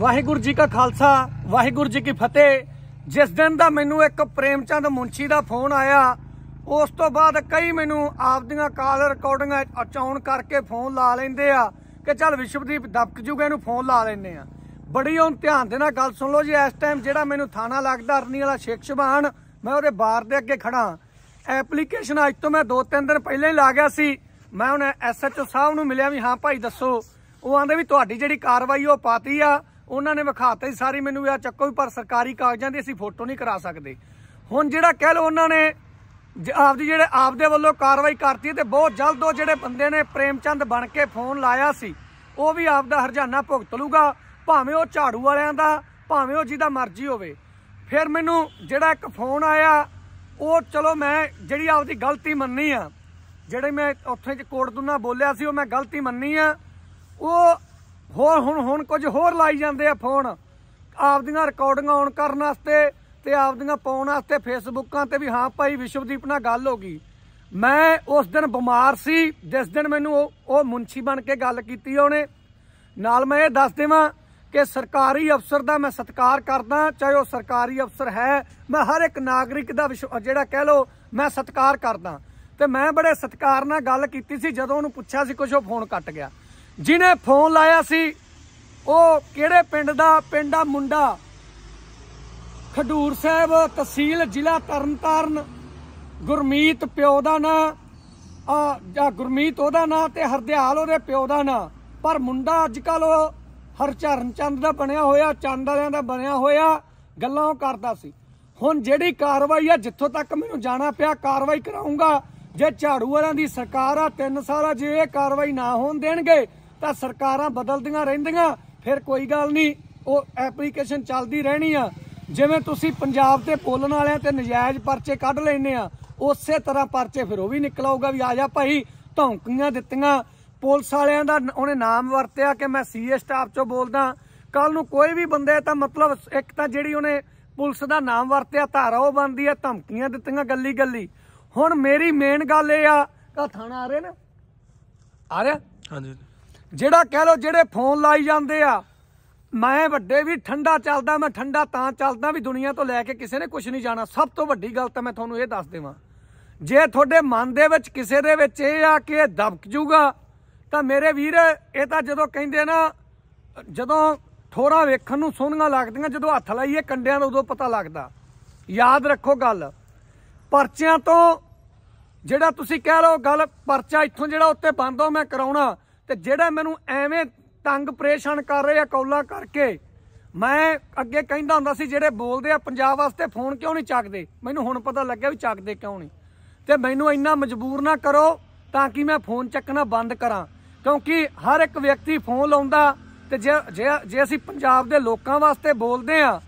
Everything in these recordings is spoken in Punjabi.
ਵਾਹਿਗੁਰੂ ਜੀ ਕਾ ਖਾਲਸਾ ਵਾਹਿਗੁਰੂ ਜੀ ਕੀ ਫਤਿਹ ਜਿਸ ਦਿਨ ਦਾ ਮੈਨੂੰ ਇੱਕ ਪ੍ਰੇਮਚੰਦ ਮੁੰਸ਼ੀ ਦਾ ਫੋਨ ਆਇਆ ਉਸ ਤੋਂ ਬਾਅਦ ਕਈ ਮੈਨੂੰ ਆਪਦੀਆਂ ਕਾਲ ਰਿਕਾਰਡਿੰਗਾਂ ਅਚਾਉਣ ਕਰਕੇ ਫੋਨ ਲਾ ਲੈਂਦੇ ਆ ਕਿ ਚੱਲ ਵਿਸ਼ਵਦੀਪ ਦਬਕ ਜੂਗਾ ਇਹਨੂੰ ਫੋਨ ਲਾ ਲੈਂਦੇ ਆ ਬੜੀ ਹੁਣ ਧਿਆਨ ਦੇ ਨਾਲ ਗੱਲ ਸੁਣ ਲਓ ਜੀ ਇਸ ਟਾਈਮ ਜਿਹੜਾ ਮੈਨੂੰ ਥਾਣਾ ਲੱਗਦਾ ਅਰਨੀ ਵਾਲਾ ਸ਼ੇਖ ਸ਼ਬਾਨ ਮੈਂ ਉਹਦੇ ਬਾਰ ਦੇ ਅੱਗੇ ਖੜਾ ਐਪਲੀਕੇਸ਼ਨ ਅੱਜ ਤੋਂ ਮੈਂ 2-3 ਦਿਨ ਪਹਿਲਾਂ ਹੀ ਲਾ ਗਿਆ ਸੀ ਮੈਂ ਹੁਣ ਐਸਐਚਓ ਸਾਹਿਬ ਨੂੰ ਮਿਲਿਆ ਵੀ ਹਾਂ ਭਾਈ ਦੱਸੋ ਉਹ ਆਂਦੇ ਵੀ ਤੁਹਾਡੀ ਜਿਹੜੀ ਕਾਰਵਾਈ ਉਹ ਪਾਤੀ ਆ ਉਹਨਾਂ ਨੇ ਵਿਖਾਤਾ ਹੀ ਸਾਰੀ ਮੈਨੂੰ ਆ ਚੱਕੋ ਵੀ ਪਰ ਸਰਕਾਰੀ ਕਾਗਜ਼ਾਂ ਦੀ ਅਸੀਂ ਫੋਟੋ ਨਹੀਂ ਕਰਾ ਸਕਦੇ ਹੁਣ ਜਿਹੜਾ ਕਹਿ ਲੋ ਉਹਨਾਂ ਨੇ ਆਪਦੀ ਜਿਹੜੇ ਆਪਦੇ ਵੱਲੋਂ ਕਾਰਵਾਈ ਕਰਤੀ ਤੇ ਬਹੁਤ ਜਲਦ ਉਹ ਜਿਹੜੇ ਬੰਦੇ ਨੇ ਪ੍ਰੇਮਚੰਦ ਬਣ ਕੇ ਫੋਨ ਲਾਇਆ ਸੀ ਉਹ ਵੀ ਆਪਦਾ ਹਰਜਾਨਾ ਭੁਗਤ ਲੂਗਾ ਭਾਵੇਂ ਉਹ ਝਾੜੂ ਵਾਲਿਆਂ ਦਾ ਭਾਵੇਂ ਉਹ ਜਿਹਦਾ ਮਰਜ਼ੀ ਹੋਵੇ ਫਿਰ ਮੈਨੂੰ ਜਿਹੜਾ ਇੱਕ ਫੋਨ ਆਇਆ ਉਹ ਚਲੋ ਮੈਂ ਜਿਹੜੀ ਆਪਦੀ ਗਲਤੀ ਮੰਨੀ ਆ ਜਿਹੜੇ ਮੈਂ ਉੱਥੇ ਚ ਦੁਨਾ ਬੋਲਿਆ ਸੀ ਉਹ ਮੈਂ ਗਲਤੀ ਮੰਨੀ ਆ ਉਹ ਹੋਰ ਹੁਣ ਹੁਣ ਕੁਝ ਹੋਰ ਲਾਈ ਜਾਂਦੇ ਆ ਫੋਨ ਆਪਦੀਆਂ ਰਿਕਾਰਡਿੰਗਾਂ ਆਨ ਕਰਨ ਵਾਸਤੇ ਤੇ ਆਪਦੀਆਂ ਪਾਉਣ ਵਾਸਤੇ ਫੇਸਬੁੱਕਾਂ ਤੇ ਵੀ ਹਾਂ ਭਾਈ ਵਿਸ਼ਵਦੀਪ ਨਾਲ ਗੱਲ ਹੋ ਗਈ ਮੈਂ ਉਸ ਦਿਨ ਬਿਮਾਰ ਸੀ ਜਿਸ ਦਿਨ ਮੈਨੂੰ ਉਹ ਮੁੰਸ਼ੀ ਬਣ ਕੇ ਗੱਲ ਕੀਤੀ ਉਹਨੇ ਨਾਲ ਮੈਂ ਇਹ ਦੱਸ ਦੇਵਾਂ ਕਿ ਸਰਕਾਰੀ ਅਫਸਰ ਦਾ ਮੈਂ ਸਤਿਕਾਰ ਕਰਦਾ ਚਾਹੇ ਉਹ ਸਰਕਾਰੀ ਅਫਸਰ ਹੈ ਮੈਂ ਹਰ ਇੱਕ ਨਾਗਰਿਕ ਦਾ ਜਿਹੜਾ ਕਹਿ ਲੋ ਮੈਂ ਸਤਿਕਾਰ ਕਰਦਾ ਤੇ ਮੈਂ ਬੜੇ ਸਤਿਕਾਰ ਨਾਲ ਗੱਲ ਕੀਤੀ ਸੀ ਜਦੋਂ ਉਹਨੂੰ ਪੁੱਛਿਆ ਸੀ ਕੁਝ ਉਹ ਫੋਨ ਕੱਟ ਗਿਆ ਜਿਹਨੇ ਫੋਨ ਲਾਇਆ ਸੀ ਉਹ ਕਿਹੜੇ ਪਿੰਡ ਦਾ ਪਿੰਡ ਮੁੰਡਾ ਖਡੂਰ ਸਾਹਿਬ ਤਹਿਸੀਲ ਜ਼ਿਲ੍ਹਾ ਤਰਨਤਾਰਨ ਗੁਰਮੀਤ ਪਿਓ ਦਾ ਨਾਂ ਆ ਜਾਂ ਗੁਰਮੀਤ ਉਹਦਾ ਨਾਂ ਤੇ ਹਰਦਿਆਲ ਉਹਦੇ ਪਿਓ ਦਾ ਨਾਂ ਪਰ ਮੁੰਡਾ ਅੱਜ ਕੱਲ ਉਹ ਹਰਚਰਨ ਚੰਦ ਦਾ ਬਣਿਆ ਹੋਇਆ ਚੰਦ ਵਾਲਿਆਂ ਦਾ ਬਣਿਆ ਹੋਇਆ ਗੱਲਾਂ ਕਰਦਾ ਸੀ ਹੁਣ ਜਿਹੜੀ ਕਾਰਵਾਈ ਆ ਜਿੱਥੋਂ ਤੱਕ ਮੈਨੂੰ ਜਾਣਾ ਪਿਆ ਕਾਰਵਾਈ ਕਰਾਉਂਗਾ ਜੇ ਝਾੜੂ ਵਾਲਿਆਂ ਦੀ ਸਰਕਾਰ ਆ 3 ਸਾਲਾ ਜੇ ਇਹ ਕਾਰਵਾਈ ਨਾ ਹੋਣ ਦੇਣਗੇ ਤਾਂ ਸਰਕਾਰਾਂ ਬਦਲਦੀਆਂ ਰਹਿੰਦੀਆਂ ਫਿਰ ਕੋਈ ਗੱਲ ਨਹੀਂ ਉਹ ਐਪਲੀਕੇਸ਼ਨ ਚੱਲਦੀ ਰਹਿਣੀ ਆ ਜਿਵੇਂ ਤੁਸੀਂ ਪੰਜਾਬ ਤੇ ਪੋਲਣ ਵਾਲਿਆਂ ਤੇ ਨਜਾਇਜ਼ ਪਰਚੇ ਕੱਢ ਲੈਨੇ ਆ ਉਸੇ ਤਰ੍ਹਾਂ ਪਰਚੇ ਫਿਰ ਉਹ ਵੀ ਨਿਕਲ ਆਊਗਾ ਵੀ ਆ ਜਾ ਭਾਈ ਧੌਂਕੀਆਂ ਦਿੱਤੀਆਂ ਪੁਲਿਸ ਵਾਲਿਆਂ ਦਾ ਉਹਨੇ ਨਾਮ ਵਰਤਿਆ ਕਿ ਮੈਂ ਸੀਏ ਸਟਾਫ ਚੋਂ ਬੋਲਦਾ ਕੱਲ ਨੂੰ ਕੋਈ ਵੀ ਬੰਦੇ ਤਾਂ ਮਤਲਬ ਇੱਕ ਤਾਂ ਜਿਹੜੀ ਉਹਨੇ ਪੁਲਿਸ ਦਾ ਨਾਮ ਵਰਤਿਆ ਧਾਰਾ ਉਹ ਬੰਦੀ ਆ ਧਮਕੀਆਂ ਦਿੱਤੀਆਂ ਗੱਲੀ ਗੱਲੀ ਹੁਣ ਮੇਰੀ ਮੇਨ ਗੱਲ ਇਹ ਆ ਕਾ ਥਾਣਾ ਆ ਰਹੇ ਨਾ ਆ ਰਿਹਾ ਹਾਂਜੀ ਜਿਹੜਾ ਕਹਿ ਲੋ ਜਿਹੜੇ ਫੋਨ ਲਾਈ ਜਾਂਦੇ ਆ ਮੈਂ ਵੱਡੇ ਵੀ ਠੰਡਾ ਚੱਲਦਾ ਮੈਂ ਠੰਡਾ ਤਾਂ ਚੱਲਦਾ ਵੀ ਦੁਨੀਆ ਤੋਂ ਲੈ ਕੇ ਕਿਸੇ ਨੇ ਕੁਝ ਨਹੀਂ ਜਾਣਾ ਸਭ ਤੋਂ ਵੱਡੀ ਗੱਲ ਤਾਂ ਮੈਂ ਤੁਹਾਨੂੰ ਇਹ ਦੱਸ ਦੇਵਾਂ ਜੇ ਤੁਹਾਡੇ ਮਨ ਦੇ ਵਿੱਚ ਕਿਸੇ ਦੇ ਵਿੱਚ ਇਹ ਆ ਕਿ ਦਬਕ ਜੂਗਾ ਤਾਂ ਮੇਰੇ ਵੀਰ ਇਹ ਤਾਂ ਜਦੋਂ ਕਹਿੰਦੇ ਨਾ ਜਦੋਂ ਥੋੜਾ ਵੇਖਣ ਨੂੰ ਸੋਹਣੀਆਂ ਲੱਗਦੀਆਂ ਜਦੋਂ ਹੱਥ ਲਾਈਏ ਕੰਡਿਆਂ ਦਾ ਉਦੋਂ ਪਤਾ ਲੱਗਦਾ ਯਾਦ ਰੱਖੋ ਗੱਲ ਪਰਚਿਆਂ ਤੋਂ ਜਿਹੜਾ ਤੁਸੀਂ ਕਹਿ ਲਓ ਗੱਲ ਪਰਚਾ ਇੱਥੋਂ ਜਿਹੜਾ ਉੱਤੇ ਹੋ ਮੈਂ ਕਰਾਉਣਾ ਤੇ ਜਿਹੜਾ ਮੈਨੂੰ ਐਵੇਂ ਤੰਗ ਪਰੇਸ਼ਾਨ ਕਰ ਰਹੇ ਆ ਕੌਲਾ ਕਰਕੇ ਮੈਂ ਅੱਗੇ ਕਹਿੰਦਾ ਹੁੰਦਾ ਸੀ ਜਿਹੜੇ ਬੋਲਦੇ ਆ ਪੰਜਾਬ ਵਾਸਤੇ ਫੋਨ ਕਿਉਂ ਨਹੀਂ ਚੱਕਦੇ ਮੈਨੂੰ ਹੁਣ ਪਤਾ ਲੱਗਿਆ ਵੀ ਚੱਕਦੇ ਕਿਉਂ ਨਹੀਂ ਤੇ ਮੈਨੂੰ ਇੰਨਾ ਮਜਬੂਰ ਨਾ ਕਰੋ ਤਾਂ ਕਿ ਮੈਂ ਫੋਨ ਚੱਕਣਾ ਬੰਦ ਕਰਾਂ ਕਿਉਂਕਿ ਹਰ ਇੱਕ ਵਿਅਕਤੀ ਫੋਨ ਲਾਉਂਦਾ ਤੇ ਜੇ ਜੇ ਅਸੀਂ ਪੰਜਾਬ ਦੇ ਲੋਕਾਂ ਵਾਸਤੇ ਬੋਲਦੇ ਆ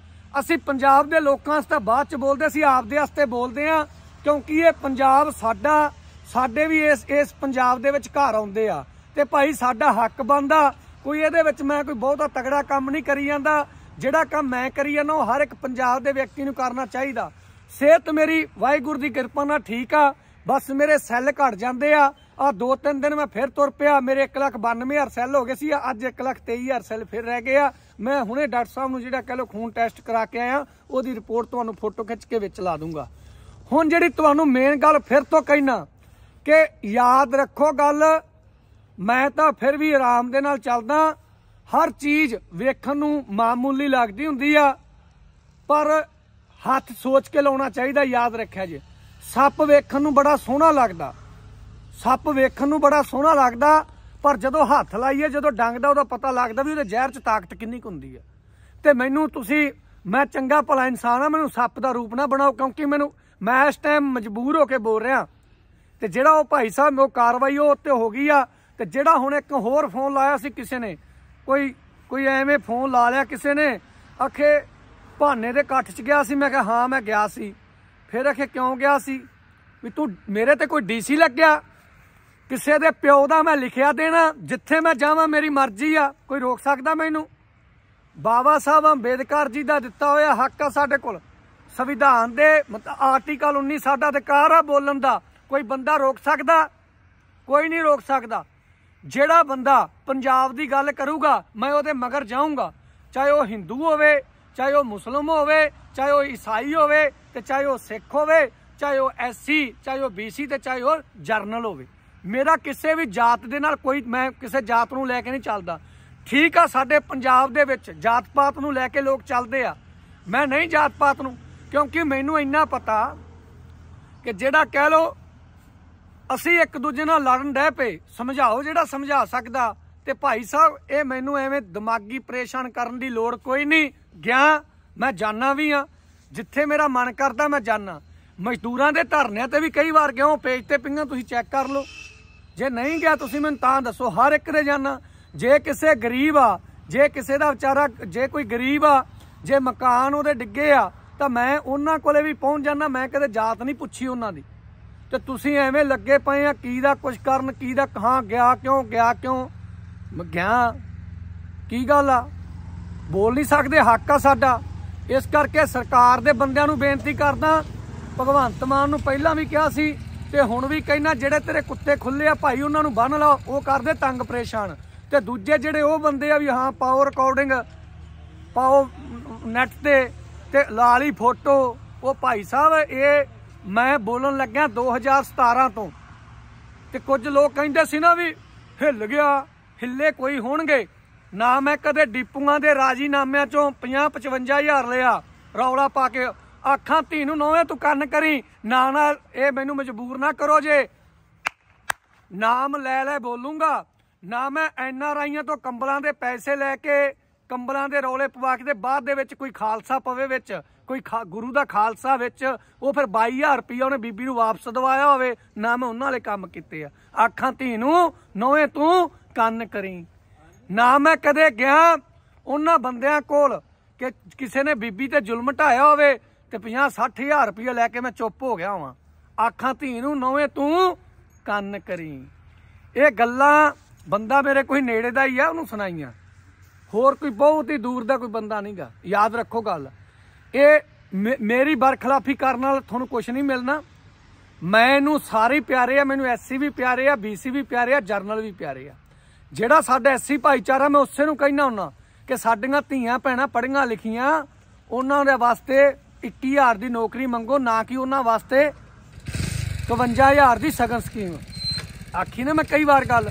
ਅਸੀਂ ਪੰਜਾਬ ਦੇ ਲੋਕਾਂ ਵਾਸਤੇ ਬਾਅਦ ਚ ਬੋਲਦੇ ਸੀ ਆਪਦੇ ਵਾਸਤੇ ਬੋਲਦੇ ਆ ਕਿਉਂਕਿ ਇਹ ਪੰਜਾਬ ਸਾਡਾ ਸਾਡੇ ਵੀ ਇਸ ਇਸ ਪੰਜਾਬ ਦੇ ਵਿੱਚ ਘਰ ਆਉਂਦੇ ਆ ਤੇ ਭਾਈ ਸਾਡਾ ਹੱਕ ਬੰਦਾ ਕੋਈ ਇਹਦੇ ਵਿੱਚ ਮੈਂ ਕੋਈ ਬਹੁਤਾ ਤਗੜਾ ਕੰਮ ਨਹੀਂ ਕਰੀ ਜਾਂਦਾ ਜਿਹੜਾ ਕੰਮ ਮੈਂ ਕਰੀ ਜਾਂਦਾ ਉਹ ਹਰ ਇੱਕ ਪੰਜਾਬ ਦੇ ਵਿਅਕਤੀ ਨੂੰ ਕਰਨਾ ਚਾਹੀਦਾ ਸਿਹਤ ਮੇਰੀ ਵਾਹਿਗੁਰੂ ਦੀ ਕਿਰਪਾ ਨਾਲ ਠੀਕ ਆ ਬਸ ਮੇਰੇ ਸੈੱਲ ਘਟ ਜਾਂਦੇ ਆ ਆ ਦੋ ਤਿੰਨ ਦਿਨ ਮੈਂ ਫਿਰ ਤੁਰ ਪਿਆ ਮੇਰੇ 192000 ਸੈੱਲ ਹੋ ਗਏ ਸੀ ਅੱਜ 123000 ਸੈੱਲ ਫਿਰ ਰਹਿ ਗਏ ਆ ਮੈਂ ਹੁਣੇ ਡਾਕਟਰ ਸਾਹਿਬ ਨੂੰ ਜਿਹੜਾ ਕਹ ਲੋ ਖੂਨ ਟੈਸਟ ਕਰਾ ਕੇ ਆਇਆ ਉਹਦੀ ਰਿਪੋਰਟ ਤੁਹਾਨੂੰ ਫੋਟੋ ਖਿੱਚ ਕੇ ਵਿੱਚ ਲਾ ਦੂੰਗਾ ਹੁਣ ਜਿਹੜੀ ਤੁਹਾਨੂੰ ਮੇਨ ਗੱਲ ਫਿਰ ਤੋਂ ਕਹਿਣਾ ਕਿ ਯਾਦ ਰੱਖੋ ਗੱਲ ਮੈਂ ਤਾਂ ਫਿਰ ਵੀ ਆਰਾਮ ਦੇ ਨਾਲ ਚੱਲਦਾ ਹਰ ਚੀਜ਼ ਵੇਖਣ ਨੂੰ ਮਾਮੂਲੀ ਲੱਗਦੀ ਹੁੰਦੀ ਆ ਪਰ ਹੱਥ ਸੋਚ ਕੇ ਲਾਉਣਾ ਚਾਹੀਦਾ ਯਾਦ ਰੱਖਿਆ ਜੇ ਸੱਪ ਵੇਖਣ ਨੂੰ ਬੜਾ ਸੋਹਣਾ ਲੱਗਦਾ ਸੱਪ ਵੇਖਣ ਨੂੰ ਬੜਾ ਸੋਹਣਾ ਲੱਗਦਾ ਪਰ ਜਦੋਂ ਹੱਥ ਲਾਈਏ ਜਦੋਂ ਡੰਗਦਾ ਉਹਦਾ ਪਤਾ ਲੱਗਦਾ ਵੀ ਉਹਦੇ ਜ਼ਹਿਰ 'ਚ ਤਾਕਤ ਕਿੰਨੀ ਹੁੰਦੀ ਆ ਤੇ ਮੈਨੂੰ ਤੁਸੀਂ ਮੈਂ ਚੰਗਾ ਭਲਾ ਇਨਸਾਨ ਆ ਮੈਨੂੰ ਸੱਪ ਦਾ ਰੂਪ ਨਾ ਬਣਾਓ ਕਿਉਂਕਿ ਮੈਨੂੰ ਮੈਂ ਇਸ ਟਾਈਮ ਮਜਬੂਰ ਹੋ ਕੇ ਬੋਲ ਰਿਹਾ ਤੇ ਜਿਹੜਾ ਉਹ ਭਾਈ ਸਾਹਿਬ ਉਹ ਕਾਰਵਾਈ ਉਹ ਉੱਤੇ ਹੋ ਗਈ ਆ ਤੇ ਜਿਹੜਾ ਹੁਣ ਇੱਕ ਹੋਰ ਫੋਨ ਲਾਇਆ ਸੀ ਕਿਸੇ ਨੇ ਕੋਈ ਕੋਈ ਐਵੇਂ ਫੋਨ ਲਾ ਲਿਆ ਕਿਸੇ ਨੇ ਅਖੇ ਭਾਨੇ ਦੇ ਇਕੱਠ 'ਚ ਗਿਆ ਸੀ ਮੈਂ ਕਿਹਾ ਹਾਂ ਮੈਂ ਗਿਆ ਸੀ ਫਿਰ ਅਖੇ ਕਿਉਂ ਗਿਆ ਸੀ ਵੀ ਤੂੰ ਮੇਰੇ ਤੇ ਕੋਈ ਡੀਸੀ ਲੱਗਿਆ ਕਿਸੇ ਦੇ ਪਿਓ ਦਾ ਮੈਂ ਲਿਖਿਆ ਦੇਣਾ ਜਿੱਥੇ ਮੈਂ ਜਾਵਾਂ ਮੇਰੀ ਮਰਜ਼ੀ ਆ ਕੋਈ ਰੋਕ ਸਕਦਾ ਮੈਨੂੰ ਬਾਬਾ ਸਾਹਿਬ ਅੰਬੇਦਕਰ ਜੀ ਦਾ ਦਿੱਤਾ ਹੋਇਆ ਹੱਕ ਆ ਸਾਡੇ ਕੋਲ ਸੰਵਿਧਾਨ ਦੇ ਆਰਟੀਕਲ 19 ਸਾਡਾ ਅਧਿਕਾਰ ਆ ਬੋਲਣ ਦਾ ਕੋਈ ਬੰਦਾ ਰੋਕ ਸਕਦਾ ਕੋਈ ਨਹੀਂ ਰੋਕ ਸਕਦਾ ਜਿਹੜਾ ਬੰਦਾ ਪੰਜਾਬ ਦੀ ਗੱਲ ਕਰੂਗਾ ਮੈਂ ਉਹਦੇ ਮਗਰ ਜਾਊਂਗਾ ਚਾਹੇ ਉਹ Hindu ਹੋਵੇ ਚਾਹੇ ਉਹ Muslim ਹੋਵੇ ਚਾਹੇ ਉਹ ਈਸਾਈ ਹੋਵੇ ਤੇ ਚਾਹੇ ਉਹ Sikh ਹੋਵੇ ਚਾਹੇ ਉਹ SC ਚਾਹੇ ਉਹ BC ਤੇ ਚਾਹੇ ਉਹ ਜਰਨਲ ਹੋਵੇ ਮੇਰਾ ਕਿਸੇ ਵੀ ਜਾਤ ਦੇ ਨਾਲ ਕੋਈ ਮੈਂ ਕਿਸੇ ਜਾਤ ਨੂੰ ਲੈ ਕੇ ਨਹੀਂ ਚੱਲਦਾ ਠੀਕ ਆ ਸਾਡੇ ਪੰਜਾਬ ਦੇ ਵਿੱਚ ਜਾਤ ਪਾਤ ਨੂੰ ਲੈ ਕੇ ਲੋਕ ਚੱਲਦੇ ਆ ਮੈਂ ਨਹੀਂ ਜਾਤ ਪਾਤ ਨੂੰ ਕਿਉਂਕਿ ਮੈਨੂੰ ਇੰਨਾ ਪਤਾ ਕਿ ਜਿਹੜਾ ਕਹਿ ਲੋ ਅਸੀਂ ਇੱਕ ਦੂਜੇ ਨਾਲ ਲੜਨ ਡੇ ਪਏ ਸਮਝਾਓ ਜਿਹੜਾ ਸਮਝਾ ਸਕਦਾ ਤੇ ਭਾਈ ਸਾਹਿਬ ਇਹ ਮੈਨੂੰ ਐਵੇਂ ਦਿਮਾਗੀ ਪਰੇਸ਼ਾਨ ਕਰਨ ਦੀ ਲੋੜ ਕੋਈ ਨਹੀਂ ਗਿਆ ਮੈਂ ਜਾਣਾ ਵੀ ਆ ਜਿੱਥੇ ਮੇਰਾ ਮਨ ਕਰਦਾ ਮੈਂ ਜਾਣਾ ਮਜ਼ਦੂਰਾਂ ਦੇ ਧਰਨਿਆਂ ਤੇ ਵੀ ਕਈ ਵਾਰ ਗਿਆ ਉਹ ਪੇਜ ਤੇ ਪਿੰਗਾ ਤੁਸੀਂ ਚੈੱਕ ਕਰ ਲਓ ਜੇ ਨਹੀਂ ਗਿਆ ਤੁਸੀਂ ਮੈਨੂੰ ਤਾਂ ਦੱਸੋ ਹਰ ਇੱਕ ਦੇ ਜਾਣਾ ਜੇ ਕਿਸੇ ਗਰੀਬ ਆ ਜੇ ਕਿਸੇ ਦਾ ਵਿਚਾਰਾ ਜੇ ਕੋਈ ਗਰੀਬ ਆ ਜੇ ਮਕਾਨ ਉਹਦੇ ਡਿੱਗੇ ਆ ਤਾਂ ਮੈਂ ਉਹਨਾਂ ਕੋਲੇ ਵੀ ਪਹੁੰਚ ਜਾਣਾ ਮੈਂ ਕਦੇ ਜਾਤ ਨਹੀਂ ਪੁੱਛੀ ਉਹਨਾਂ ਦੀ ਤੇ ਤੁਸੀਂ ਐਵੇਂ ਲੱਗੇ ਪਏ ਆ ਕੀ ਦਾ ਕੁਝ ਕਰਨ ਕੀ ਦਾ ਕਹਾਂ ਗਿਆ ਕਿਉਂ ਗਿਆ ਕਿਉਂ ਗਿਆ ਕੀ ਗੱਲ ਆ ਬੋਲ ਨਹੀਂ ਸਕਦੇ ਹੱਕ ਆ ਸਾਡਾ ਇਸ ਕਰਕੇ ਸਰਕਾਰ ਦੇ ਬੰਦਿਆਂ ਨੂੰ ਬੇਨਤੀ ਕਰਦਾ ਭਗਵੰਤ ਮਾਨ ਨੂੰ ਪਹਿਲਾਂ ਵੀ ਕਿਹਾ ਸੀ ਤੇ ਹੁਣ ਵੀ ਕਹਿਣਾ ਜਿਹੜੇ ਤੇਰੇ ਕੁੱਤੇ ਖੁੱਲੇ ਆ ਭਾਈ ਉਹਨਾਂ ਨੂੰ ਬੰਨ ਲਾਓ ਉਹ ਕਰਦੇ ਤੰਗ ਪਰੇਸ਼ਾਨ ਤੇ ਦੂਜੇ ਜਿਹੜੇ ਉਹ ਬੰਦੇ ਆ ਵੀ ਹਾਂ ਪਾਓ ਰਿਕਾਰਡਿੰਗ ਪਾਓ ਨੈਟ ਤੇ ਤੇ ਲਾਲੀ ਫੋਟੋ ਉਹ ਭਾਈ ਸਾਹਿਬ ਇਹ ਮੈਂ ਬੋਲਣ ਲੱਗਾ 2017 ਤੋਂ ਤੇ ਕੁਝ ਲੋਕ ਕਹਿੰਦੇ ਸੀ ਨਾ ਵੀ ਹਿੱਲ ਗਿਆ ਹਿੱਲੇ ਕੋਈ ਹੋਣਗੇ ਨਾ ਮੈਂ ਕਦੇ ਡਿਪੂਆਂ ਦੇ ਰਾਜੀਨਾਮਿਆਂ ਚੋਂ 50 55000 ਲਿਆ ਰੌਲਾ ਪਾ ਕੇ ਅੱਖਾਂ ਧੀ ਨੂੰ ਨੋਵੇਂ ਤੂੰ ਕੰਨ ਕਰੀ ਨਾ ਨਾ ਇਹ ਮੈਨੂੰ ਮਜਬੂਰ ਨਾ ਕਰੋ ਜੇ ਨਾਮ ਲੈ ਲੈ ਬੋਲੂੰਗਾ ਨਾ ਮੈਂ ਐਨ ਆਰ ਆਈਆਂ ਤੋਂ ਕੰਬਲਾਂ ਦੇ ਪੈਸੇ ਲੈ ਕੇ ਕੰਬਲਾਂ ਦੇ ਰੌਲੇ ਪਵਾ ਕੇ ਤੇ ਬਾਅਦ ਦੇ ਵਿੱਚ ਕੋਈ ਖਾਲਸਾ ਪਵੇ ਵਿੱਚ ਕੋਈ ਗੁਰੂ ਦਾ ਖਾਲਸਾ ਵਿੱਚ ਉਹ ਫਿਰ 22000 ਰੁਪਇਆ ਉਹਨੇ ਬੀਬੀ ਨੂੰ ਵਾਪਸ ਦਵਾਇਆ ਹੋਵੇ ਨਾ ਮੈਂ ਉਹਨਾਂ ਵਾਲੇ ਕੰਮ ਕੀਤੇ ਆ ਆਖਾਂ ਧੀ ਨੂੰ ਨੋਏ ਤੂੰ ਕੰਨ ਕਰੀ ਨਾ ਮੈਂ ਕਦੇ ਗਿਆ ਉਹਨਾਂ ਬੰਦਿਆਂ ਕੋਲ ਕਿ ਕਿਸੇ ਨੇ ਬੀਬੀ ਤੇ ਜ਼ੁਲਮ ਢਾਇਆ ਹੋਵੇ ਤੇ 50 60000 ਰੁਪਇਆ ਲੈ ਕੇ ਮੈਂ ਚੁੱਪ ਹੋ ਗਿਆ ਹਾਂ ਆਖਾਂ ਧੀ ਨੂੰ ਨੋਏ ਤੂੰ ਕੰਨ ਕਰੀ ਇਹ ਗੱਲਾਂ ਬੰਦਾ ਮੇਰੇ ਕੋਈ ਨੇੜੇ ਦਾ ਹੀ ਆ ਉਹਨੂੰ ਸੁਣਾਈਆਂ ਹੋਰ ਕੋਈ ਬਹੁਤ ਹੀ ਦੂਰ ਦਾ ਕੋਈ ਬੰਦਾ ਨਹੀਂਗਾ ਯਾਦ ਰੱਖੋ ਗੱਲ ਇਹ ਮੇਰੀ ਬਰਖਲਾਫੀ ਕਰਨ ਨਾਲ ਤੁਹਾਨੂੰ ਕੁਝ ਨਹੀਂ ਮਿਲਣਾ ਮੈਨੂੰ ਸਾਰੇ ਪਿਆਰੇ ਆ ਮੈਨੂੰ ਐਸਸੀ ਵੀ ਪਿਆਰੇ ਆ ਬੀਸੀ ਵੀ ਪਿਆਰੇ ਆ ਜਰਨਲ ਵੀ ਪਿਆਰੇ ਆ ਜਿਹੜਾ ਸਾਡਾ ਐਸਸੀ ਭਾਈਚਾਰਾ ਮੈਂ ਉਸੇ ਨੂੰ ਕਹਿਣਾ ਹੁੰਨਾ ਕਿ ਸਾਡੀਆਂ ਧੀਆਂ ਪੈਣਾ ਪੜੀਆਂ ਲਿਖੀਆਂ ਉਹਨਾਂ ਦੇ ਵਾਸਤੇ 21000 ਦੀ ਨੌਕਰੀ ਮੰਗੋ ਨਾ ਕਿ ਉਹਨਾਂ ਵਾਸਤੇ 52000 ਦੀ ਸਗਨ ਸਕੀਮ ਆਖੀ ਨਾ ਮੈਂ ਕਈ ਵਾਰ ਗੱਲ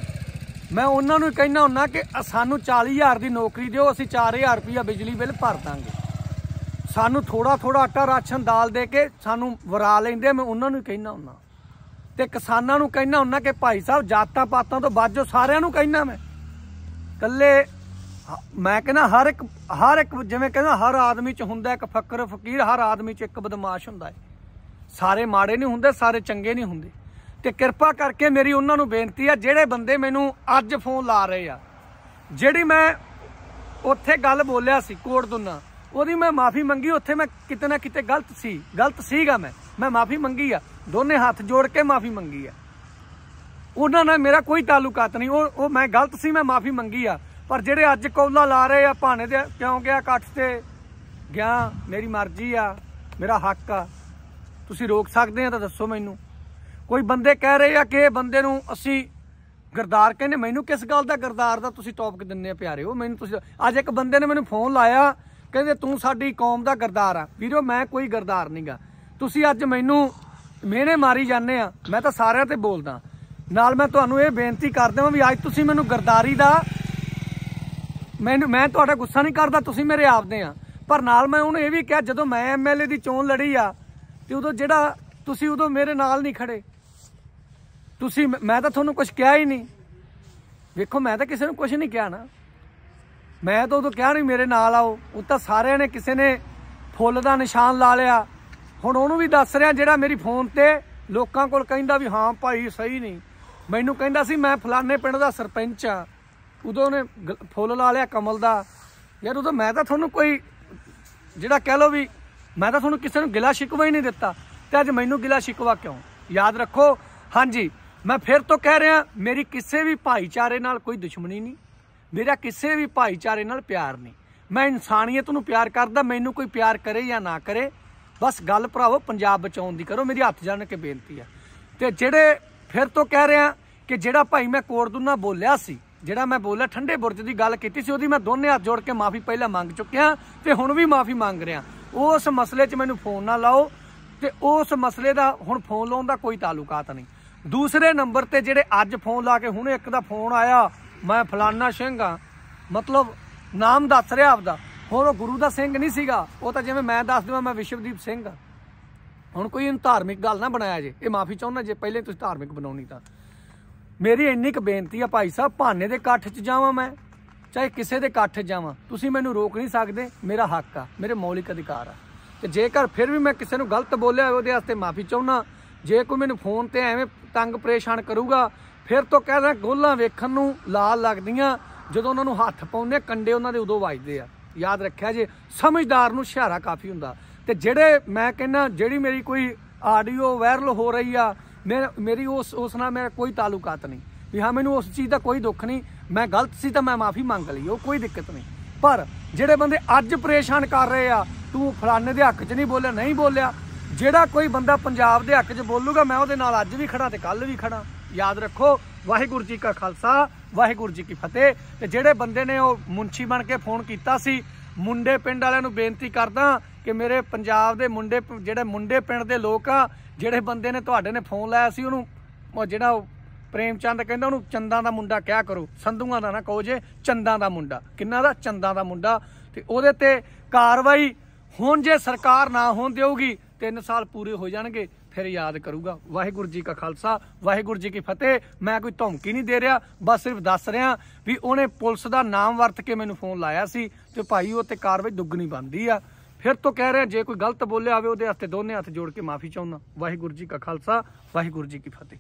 ਮੈਂ ਉਹਨਾਂ ਨੂੰ ਕਹਿਣਾ ਹੁੰਨਾ ਕਿ ਸਾਨੂੰ 40000 ਦੀ ਨੌਕਰੀ ਦਿਓ ਅਸੀਂ 4000 ਰੁਪਇਆ ਬਿਜਲੀ ਬਿੱਲ ਭਰ ਦਾਂਗੇ ਸਾਨੂੰ ਥੋੜਾ ਥੋੜਾ ਆਟਾ ਰਾਸ਼ਨ ਦਾਲ ਦੇ ਕੇ ਸਾਨੂੰ ਵਰਾ ਲੈਂਦੇ ਮੈਂ ਉਹਨਾਂ ਨੂੰ ਕਹਿਣਾ ਹੁੰਨਾ ਤੇ ਕਿਸਾਨਾਂ ਨੂੰ ਕਹਿਣਾ ਹੁੰਨਾ ਕਿ ਭਾਈ ਸਾਹਿਬ ਜਾਤਾਂ ਪਾਤਾਂ ਤੋਂ ਬਾਝੋ ਸਾਰਿਆਂ ਨੂੰ ਕਹਿਣਾ ਮੈਂ ਕੱਲੇ ਮੈਂ ਕਹਿੰਦਾ ਹਰ ਇੱਕ ਹਰ ਇੱਕ ਜਿਵੇਂ ਕਹਿੰਦਾ ਹਰ ਆਦਮੀ 'ਚ ਹੁੰਦਾ ਇੱਕ ਫਕਰ ਫਕੀਰ ਹਰ ਆਦਮੀ 'ਚ ਇੱਕ ਬਦਮਾਸ਼ ਹੁੰਦਾ ਹੈ ਸਾਰੇ ਮਾੜੇ ਨਹੀਂ ਹੁੰਦੇ ਸਾਰੇ ਚੰਗੇ ਨਹੀਂ ਹੁੰਦੇ ਤੇ ਕਿਰਪਾ ਕਰਕੇ ਮੇਰੀ ਉਹਨਾਂ ਨੂੰ ਬੇਨਤੀ ਆ ਜਿਹੜੇ ਬੰਦੇ ਮੈਨੂੰ ਅੱਜ ਫੋਨ ਲਾ ਰਹੇ ਆ ਜਿਹੜੀ ਮੈਂ ਉੱਥੇ ਗੱਲ ਬੋਲਿਆ ਸੀ ਕੋਟ ਦੁੰਨਾ ਉਹਦੀ ਮੈਂ ਮਾਫੀ ਮੰਗੀ ਉੱਥੇ ਮੈਂ ਕਿਤੇ ਨਾ ਕਿਤੇ ਗਲਤ ਸੀ ਗਲਤ ਸੀਗਾ ਮੈਂ ਮੈਂ ਮਾਫੀ ਮੰਗੀ ਆ ਦੋਨੇ ਹੱਥ ਜੋੜ ਕੇ ਮਾਫੀ ਮੰਗੀ ਆ ਉਹਨਾਂ ਨਾਲ ਮੇਰਾ ਕੋਈ ਤਾਲੁਕਾਤ ਨਹੀਂ ਉਹ ਉਹ ਮੈਂ ਗਲਤ ਸੀ ਮੈਂ ਮਾਫੀ ਮੰਗੀ ਆ ਪਰ ਜਿਹੜੇ ਅੱਜ ਕੌਲਾ ਲਾ ਰਹੇ ਆ ਭਾਣੇ ਦੇ ਕਿਉਂ ਗਿਆ ਇਕੱਠ ਤੇ ਗਿਆ ਮੇਰੀ ਮਰਜ਼ੀ ਆ ਮੇਰਾ ਹੱਕ ਆ ਤੁਸੀਂ ਰੋਕ ਸਕਦੇ ਆ ਤਾਂ ਦੱਸੋ ਮੈਨੂੰ ਕੋਈ ਬੰਦੇ ਕਹਿ ਰਹੇ ਆ ਕਿ ਬੰਦੇ ਨੂੰ ਅਸੀਂ ਗਰਦਾਰ ਕਹਿੰਦੇ ਮੈਨੂੰ ਕਿਸ ਗੱਲ ਦਾ ਗਰਦਾਰ ਦਾ ਤੁਸੀਂ ਟੌਪਿਕ ਦਿੰਨੇ ਆ ਪਿਆਰਿਓ ਮੈਨੂੰ ਤੁਸੀਂ ਅੱਜ ਇੱਕ ਬੰਦੇ ਨੇ ਮੈਨੂੰ ਫੋਨ ਲਾਇਆ ਕਹਿੰਦੇ ਤੂੰ ਸਾਡੀ ਕੌਮ ਦਾ ਗਰਦਾਰ ਆ ਵੀਰੋ ਮੈਂ ਕੋਈ ਗਰਦਾਰ ਨਹੀਂਗਾ ਤੁਸੀਂ ਅੱਜ ਮੈਨੂੰ ਮਿਹਨੇ ਮਾਰੀ ਜਾਂਦੇ ਆ ਮੈਂ ਤਾਂ ਸਾਰਿਆਂ ਤੇ ਬੋਲਦਾ ਨਾਲ ਮੈਂ ਤੁਹਾਨੂੰ ਇਹ ਬੇਨਤੀ ਕਰਦਾ ਹਾਂ ਵੀ ਅੱਜ ਤੁਸੀਂ ਮੈਨੂੰ ਗਰਦਾਰੀ ਦਾ ਮੈਨੂੰ ਮੈਂ ਤੁਹਾਡਾ ਗੁੱਸਾ ਨਹੀਂ ਕਰਦਾ ਤੁਸੀਂ ਮੇਰੇ ਆਪਦੇ ਆ ਪਰ ਨਾਲ ਮੈਂ ਉਹਨੂੰ ਇਹ ਵੀ ਕਿਹਾ ਜਦੋਂ ਮੈਂ ਐਮਐਲਏ ਦੀ ਚੋਣ ਲੜੀ ਆ ਤੇ ਉਦੋਂ ਜਿਹੜਾ ਤੁਸੀਂ ਉਦੋਂ ਮੇਰੇ ਨਾਲ ਨਹੀਂ ਖੜੇ ਤੁਸੀਂ ਮੈਂ ਤਾਂ ਤੁਹਾਨੂੰ ਕੁਝ ਕਿਹਾ ਹੀ ਨਹੀਂ ਵੇਖੋ ਮੈਂ ਤਾਂ ਕਿਸੇ ਨੂੰ ਕੁਝ ਨਹੀਂ ਕਿਹਾ ਨਾ ਮੈਂ ਤਾਂ ਉਦੋਂ ਕਿਹਾ ਨਹੀਂ ਮੇਰੇ ਨਾਲ ਆਓ ਉਹ ਤਾਂ ਸਾਰਿਆਂ ਨੇ ਕਿਸੇ ਨੇ ਫੁੱਲ ਦਾ ਨਿਸ਼ਾਨ ਲਾ ਲਿਆ ਹੁਣ ਉਹਨੂੰ ਵੀ ਦੱਸ ਰਿਹਾ ਜਿਹੜਾ ਮੇਰੀ ਫੋਨ ਤੇ ਲੋਕਾਂ ਕੋਲ ਕਹਿੰਦਾ ਵੀ ਹਾਂ ਭਾਈ ਸਹੀ ਨਹੀਂ ਮੈਨੂੰ ਕਹਿੰਦਾ ਸੀ ਮੈਂ ਫਲਾਣੇ ਪਿੰਡ ਦਾ ਸਰਪੰਚ ਆ ਉਦੋਂ ਨੇ ਫੁੱਲ ਲਾ ਲਿਆ ਕਮਲ ਦਾ ਯਾਰ ਉਦੋਂ ਮੈਂ ਤਾਂ ਤੁਹਾਨੂੰ ਕੋਈ ਜਿਹੜਾ ਕਹਿ ਲੋ ਵੀ ਮੈਂ ਤਾਂ ਤੁਹਾਨੂੰ ਕਿਸੇ ਨੂੰ ਗਿਲਾ ਸ਼ਿਕਵਾ ਹੀ ਨਹੀਂ ਦਿੱਤਾ ਤੇ ਅੱਜ ਮੈਨੂੰ ਗਿਲਾ ਸ਼ਿਕਵਾ ਕਿਉਂ ਯਾਦ ਰੱਖੋ ਹਾਂਜੀ ਮੈਂ ਫਿਰ ਤੋਂ ਕਹਿ ਰਿਹਾ ਮੇਰੀ ਕਿਸੇ ਵੀ ਭਾਈਚਾਰੇ ਨਾਲ ਕੋਈ ਦੁਸ਼ਮਣੀ ਨਹੀਂ ਮੇਰਾ ਕਿਸੇ ਵੀ ਭਾਈਚਾਰੇ ਨਾਲ ਪਿਆਰ ਨਹੀਂ ਮੈਂ ਇਨਸਾਨੀਅਤ ਨੂੰ ਪਿਆਰ ਕਰਦਾ ਮੈਨੂੰ ਕੋਈ ਪਿਆਰ ਕਰੇ ਜਾਂ ਨਾ ਕਰੇ ਬਸ ਗੱਲ ਭਰਾਵੋ ਪੰਜਾਬ ਬਚਾਉਣ ਦੀ ਕਰੋ ਮੇਰੀ ਹੱਥ ਜਾਣ ਕੇ ਬੇਨਤੀ ਹੈ ਤੇ ਜਿਹੜੇ ਫਿਰ ਤੋਂ ਕਹਿ ਰਿਹਾ ਕਿ ਜਿਹੜਾ ਭਾਈ ਮੈਂ ਕੋਰਟ ਬੋਲਿਆ ਸੀ ਜਿਹੜਾ ਮੈਂ ਬੋਲਿਆ ਠੰਡੇ ਬੁਰਜ ਦੀ ਗੱਲ ਕੀਤੀ ਸੀ ਉਹਦੀ ਮੈਂ ਦੋਨੇ ਹੱਥ ਜੋੜ ਕੇ ਮਾਫੀ ਪਹਿਲਾਂ ਮੰਗ ਚੁੱਕਿਆ ਤੇ ਹੁਣ ਵੀ ਮਾਫੀ ਮੰਗ ਰਿਹਾ ਉਸ ਮਸਲੇ 'ਚ ਮੈਨੂੰ ਫੋਨ ਨਾ ਲਾਓ ਤੇ ਉਸ ਮਸਲੇ ਦਾ ਹੁਣ ਫੋਨ ਲਾਉਣ ਦਾ ਕੋਈ ਤਾਲੁਕਾਤ ਨਹੀਂ ਦੂਸਰੇ ਨੰਬਰ ਤੇ ਜਿਹੜੇ ਅੱਜ ਫੋਨ ਲਾ ਕੇ ਹੁਣ ਇੱਕ ਦਾ ਫੋਨ ਆਇਆ ਮੈਂ ਫਲਾਨਾ ਸਿੰਘ ਆ ਮਤਲਬ ਨਾਮ ਦੱਸ ਰਿਹਾ ਆਪਦਾ ਹੋਰ ਉਹ ਗੁਰੂ ਦਾ ਸਿੰਘ ਨਹੀਂ ਸੀਗਾ ਉਹ ਤਾਂ ਜਿਵੇਂ ਮੈਂ ਦੱਸ ਦਵਾਂ ਮੈਂ ਵਿਸ਼ਵਦੀਪ ਸਿੰਘ ਆ ਹੁਣ ਕੋਈ ਇਹਨੂੰ ਧਾਰਮਿਕ ਗੱਲ ਨਾ ਬਣਾਇਆ ਜੇ ਇਹ ਮਾਫੀ ਚਾਹੁੰਦਾ ਜੇ ਪਹਿਲੇ ਤੁਸੀਂ ਧਾਰਮਿਕ ਬਣਾਉਣੀ ਤਾਂ ਮੇਰੀ ਇੰਨੀ ਕੁ ਬੇਨਤੀ ਆ ਭਾਈ ਸਾਹਿਬ ਭਾਨੇ ਦੇ ਇਕੱਠ 'ਚ ਜਾਵਾਂ ਮੈਂ ਚਾਹੇ ਕਿਸੇ ਦੇ ਇਕੱਠ ਜਾਵਾਂ ਤੁਸੀਂ ਮੈਨੂੰ ਰੋਕ ਨਹੀਂ ਸਕਦੇ ਮੇਰਾ ਹੱਕ ਆ ਮੇਰੇ ਮੌਲਿਕ ਅਧਿਕਾਰ ਆ ਤੇ ਜੇਕਰ ਫਿਰ ਵੀ ਮੈਂ ਕਿਸੇ ਨੂੰ ਗਲਤ ਬੋਲਿਆ ਉਹਦੇ ਵਾਸਤੇ ਮਾਫੀ ਚਾਹੁੰਦਾ ਜੇ ਕੋਈ ਮੈਨੂੰ ਫੋਨ ਤੇ ਐਵੇਂ ਤੰਗ ਪਰੇਸ਼ਾਨ ਕਰੂਗਾ ਫਿਰ ਤੋਂ ਕਹਿੰਦਾ ਗੋਲਾਂ ਵੇਖਣ ਨੂੰ ਲਾਲ ਲੱਗਦੀਆਂ ਜਦੋਂ ਉਹਨਾਂ ਨੂੰ ਹੱਥ ਪਾਉਂਦੇ ਕੰਡੇ ਉਹਨਾਂ ਦੇ ਉਦੋਂ ਵੱਜਦੇ ਆ ਯਾਦ ਰੱਖਿਆ ਜੇ ਸਮਝਦਾਰ ਨੂੰ ਇਸ਼ਾਰਾ ਕਾਫੀ ਹੁੰਦਾ ਤੇ ਜਿਹੜੇ ਮੈਂ ਕਹਿੰਨਾ ਜਿਹੜੀ ਮੇਰੀ ਕੋਈ ਆਡੀਓ ਵਾਇਰਲ ਹੋ ਰਹੀ ਆ ਮੇਰੀ ਉਸ ਉਸ ਨਾਲ ਮੇਰਾ ਕੋਈ ਤਾਲੁਕਾਤ ਨਹੀਂ ਵੀ ਹਾਂ ਮੈਨੂੰ ਉਸ ਚੀਜ਼ ਦਾ ਕੋਈ ਦੁੱਖ ਨਹੀਂ ਮੈਂ ਗਲਤ ਸੀ ਤਾਂ ਮੈਂ ਮਾਫੀ ਮੰਗ ਲਈ ਉਹ ਕੋਈ ਦਿੱਕਤ ਨਹੀਂ ਪਰ ਜਿਹੜੇ ਬੰਦੇ ਅੱਜ ਪਰੇਸ਼ਾਨ ਕਰ ਰਹੇ ਆ ਤੂੰ ਫਲਾਣੇ ਦੇ ਹੱਕ 'ਚ ਨਹੀਂ ਬੋਲਿਆ ਨਹੀਂ ਬੋਲਿਆ ਜਿਹੜਾ ਕੋਈ ਬੰਦਾ ਪੰਜਾਬ ਦੇ ਹੱਕ 'ਚ ਬੋਲੂਗਾ ਮੈਂ ਉਹਦੇ ਨਾਲ ਅੱਜ ਵੀ ਖੜਾ ਤੇ ਕੱਲ ਵੀ ਖੜਾ ਯਾਦ ਰੱਖੋ ਵਾਹਿਗੁਰੂ ਜੀ ਕਾ ਖਾਲਸਾ ਵਾਹਿਗੁਰੂ ਜੀ ਕੀ ਫਤਿਹ ਤੇ ਜਿਹੜੇ ਬੰਦੇ ਨੇ ਉਹ ਮੁੰਚੀ ਬਣ ਕੇ ਫੋਨ ਕੀਤਾ ਸੀ ਮੁੰਡੇ ਪਿੰਡ ਵਾਲਿਆਂ ਨੂੰ ਬੇਨਤੀ ਕਰਦਾ ਕਿ ਮੇਰੇ ਪੰਜਾਬ ਦੇ ਮੁੰਡੇ ਜਿਹੜੇ ਮੁੰਡੇ ਪਿੰਡ ਦੇ ਲੋਕ ਆ ਜਿਹੜੇ ਬੰਦੇ ਨੇ ਤੁਹਾਡੇ ਨੇ ਫੋਨ ਲਾਇਆ ਸੀ ਉਹਨੂੰ ਉਹ ਜਿਹੜਾ ਪ੍ਰੇਮ ਚੰਦ ਕਹਿੰਦਾ ਉਹਨੂੰ ਚੰਦਾਂ ਦਾ ਮੁੰਡਾ ਕਿਹਾ ਕਰੋ ਸੰਧੂਆਂ ਦਾ ਨਾ ਕਹੋ ਜੇ ਚੰਦਾਂ ਦਾ ਮੁੰਡਾ ਕਿੰਨਾ ਦਾ ਚੰਦਾਂ ਦਾ ਮੁੰਡਾ ਤੇ ਉਹਦੇ ਤੇ ਕਾਰਵਾਈ ਹੁਣ ਜੇ ਸਰਕਾਰ ਨਾ ਹੋਣ ਦੇਊਗੀ 3 ਸਾਲ ਪੂਰੇ ਹੋ ਜਾਣਗੇ ਫਿਰ ਯਾਦ ਕਰੂਗਾ ਵਾਹਿਗੁਰੂ ਜੀ ਕਾ ਖਾਲਸਾ ਵਾਹਿਗੁਰੂ ਜੀ ਕੀ ਫਤਿਹ ਮੈਂ ਕੋਈ ਧਮਕੀ ਨਹੀਂ ਦੇ ਰਿਹਾ ਬਸ ਸਿਰਫ ਦੱਸ ਰਿਹਾ ਵੀ ਉਹਨੇ ਪੁਲਿਸ ਦਾ ਨਾਮ ਵਰਤ ਕੇ ਮੈਨੂੰ ਫੋਨ ਲਾਇਆ ਸੀ ਤੇ ਭਾਈ ਉਹ ਤੇ ਕਾਰਵਾਈ ਦੁੱਗਣੀ ਬੰਦੀ ਆ ਫਿਰ ਤੋਂ ਕਹਿ ਰਿਹਾ ਜੇ ਕੋਈ ਗਲਤ ਬੋਲਿਆ ਹੋਵੇ ਉਹਦੇ ਹੱਥੇ ਦੋਨੇ ਹੱਥ ਜੋੜ ਕੇ ਮਾਫੀ ਚਾਹੁੰਦਾ ਵਾਹਿਗੁਰੂ ਜੀ ਕਾ ਖਾਲਸਾ ਵਾਹਿਗੁਰੂ ਜੀ ਕੀ ਫਤਿਹ